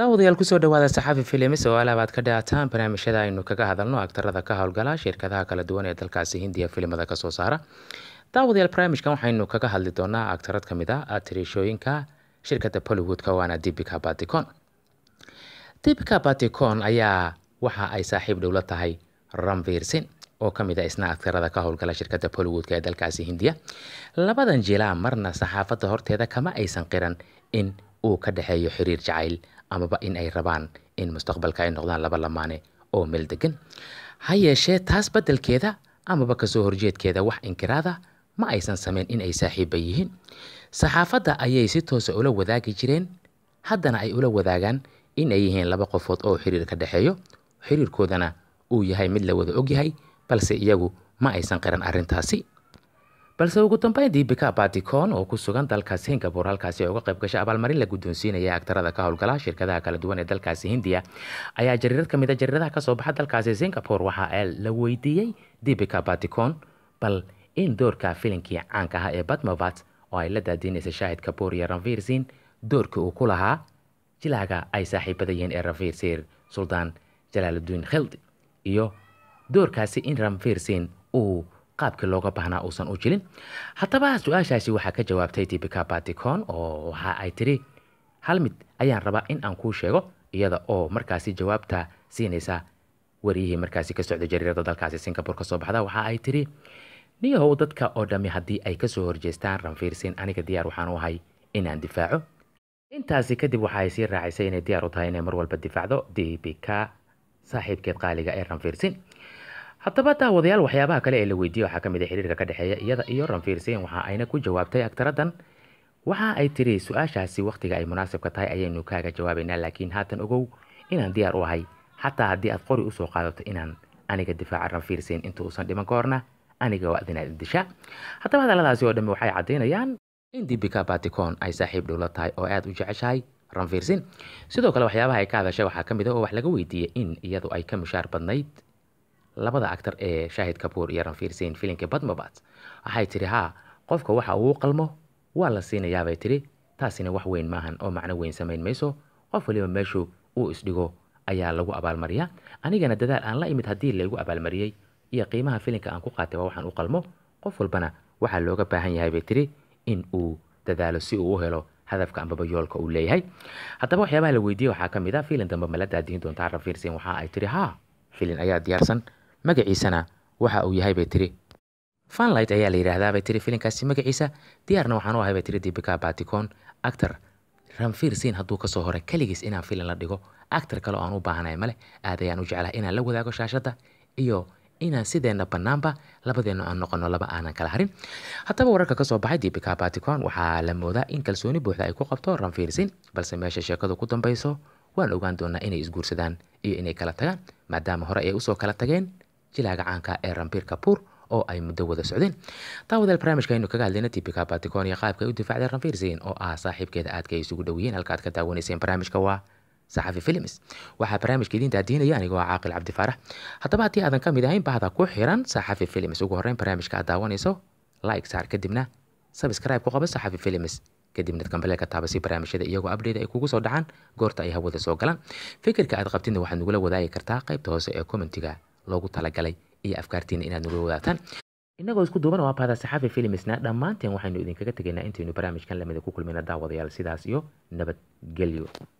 daawadayaal kusoo dhawaada saxaafi filimis oo alaab aad ka dhaataan barnaamijyada aynu kaga hadalno agtarada ka howlgala shirkadaha kala duwan ee dalkaasi hindiya filimada kasoo saara daawadayaal barnaamijkan waxaynu kaga hadli doonaa agtarad ka mid a ah tirishooyinka shirkada bollywoodka waana dibika baticon dibika baticon ayaa waxa ay saaxiib dhowla tahay ramvir oo ka mid a ah isna agtarada ka howlgala shirkada bollywoodka ee dalkaasi hindiya labadan jilaa marna saxaafadda horteeda kama aysan qiran in uu ka dhexeeyo xiriir jacayl amaba in ay rabaan in mustaqbalka ay noqdaan laba lamaane oo meel degan ha yeeshee taas beddelkeeda amaba kasoo horjeedkeeda wax inkiraada ma aysan samayn in ay saaxiibba yihiin saxaafadda ayay si toosa ah ula wadaagi jireen haddana ay ula wadaagaan in ay yihiin laba qofood oo xiriir ka dhexeeyo xiriirkoodana uu yahay mid la wada og yahay balse iyagu ma aysan qiran arrintaasi balse ugu dambeyn dibika batikon oo ku sugan dalka singapore halkaasi uga qayb gashay abaalmarin la guddoonsiinaya aktarada ka howlgala shirkadaha kala duwan ee dalkaasi hindiya ayaa jariirad ka mid a ah jariiradaha kasoo baxa dalkaasi singapore waxa la weydiiyey dibika batikon bal in doorka filinkii caanka ah ee badmavat oo ay la daadiinaysay shaahid kaboor iyo ranvir doorka uu ku lahaa jilaaga ay saaxiibadayihiin ee ranvir sir suldaan khildi iyo doorkaasi in ranvir uu qaabka looga baahnaa uusan u jirin haddaba su-aashaasi waxaa ka jawaabtay dibika baticon oo waxa ay tiri hal mid ayaan rabaa in aan kuu sheego iyada oo markaasi jawaabta siinaysa wariyihii markaasi ka socda jariirada dalkaasi singapore kasoo baxda waxa ay tiri niyahow dadka oo dhammi haddii ay kasoo horjeestaan ranfiirsin aniga diyaar waxaan u ahay inaan difaaco intaasi kadib waxa ay sii raacisay inay diyaar u tahay inay mar walba difaacdo dibika saaxiibkeed qaaliga ee ranfiirsin haddaba daawadayaal waxyaabaha kale ee la weydiiyey waxaa ka mid a ah xiriirka ka dhexeeya iyada iyo ranfiirsen waxa ayna ku jawaabtay agtaradan waxa ay tiri su-aashaasi wakhtiga ay munaasibka tahay ayaynu kaaga jawaabaynaa laakiin haatan ogow inaan diyaar u ahay xataa haddii aad qori usoo qaadato inaan aniga difaaca ranfiirsen inta uusan dhiman ka aniga waa adinaad idisha haddaba hadalladaasi oo dhami waxay caddaynayaan in dibika baticon ay saaxiib dhowla tahay oo aada u jeceshahay ranfiirsen sidoo kale waxyaabaha ay ka hadashay waxaa ka mid a ah oo wax laga weydiiyey in iyadu ay ka mishaar badnayd labada actar ee shaahid kabuur iyo ranfiirsiin filinka badmabat waxay tiri haa qofka waxa uu qalmo waa la siinayaabay tiri taasina wax weyn maahan oo macno weyn samayn mayso qof waliba meeshuu uu isdhigo ayaa lagu abaalmariyaa anigana dadaal aan la imid haddii laygu abaalmariyey iyo qiimaha filinka aan ku qaatay waa waxaan u qalmo qof walbana waxaa looga baahan yahay bay tiri in uu dadaalo si uu u helo hadafka ambaba yoolka uu leeyahay haddaba waxyaabaha la weydiiyey waxaa ka mid a ah, filin dambe ma la daadihin doontaa rafiirsiin waxa ay tiri haa filin ayaa diyaarsan magaciisana waxa uu yahay bay tiri fanlight ayaa la yidhaahdaa bay tiri filinkaasi magaciisa diyaarna waxaan u ahay bay tiri dibika batikon actor ranfir siin hadduu kasoo hore keligiis inaan filan la dhigo actor kale oo aan u baahanay male aad ayaan u jeclahay inaan la wadaago shaashadda iyo inaan sideenna bannaanba labadeennu aan noqono laba aanan kala harin haddaba wararka kasoo baxay dibika batikon waxaa la moodaa in kalsooni buuxda ay ku qabto ranfirsin balse meesha sheekadu ku dambayso waan ogaan doonaa inay isguursadaan iyo inay kala tagaan maadaama hore ay usoo kala tageen jilaaga caanka ee rambiir kabuur oo ay muddo wada socdeen daawadeel barnaamijka aynu kaga hadlayna tipica batikon iyo qaabka ay u difaacday rambiir zayn oo ah saaxiibkeeda aadka ay isugu dhoweeyeen halkaaad ka daawanayseen barnaamijka waa saxafi filims waxaa barnaamijka idiin daadiinaya anigoo ah caaqil cabdifaarax haddaba haddii aadan ka mid ahayn bahda ku xiran saxafi filims ugu horreyn barnaamijka aad daawanayso like saar kadibna sabscribe ku qaba saxafi filims kadibna kambaleelka taabasi barnaamijyada iyagoo abdheyda ay kugu soo dhacaan goorta ay hawada soo galaan fikirka aad qabtidna waxaad nagula wadaagi kartaa qaybta hoose ee commentiga loogu talagalay iyo afkaartiina inaad nagu wadaataan inagoo isku duuban oo ah saxaafi filimisna dhammaanteen waxaynu idinkaga tegaynaa intaynu barnaamijkan lamida ku kulmayna daawadayaal sidaas iyo nabadgelyo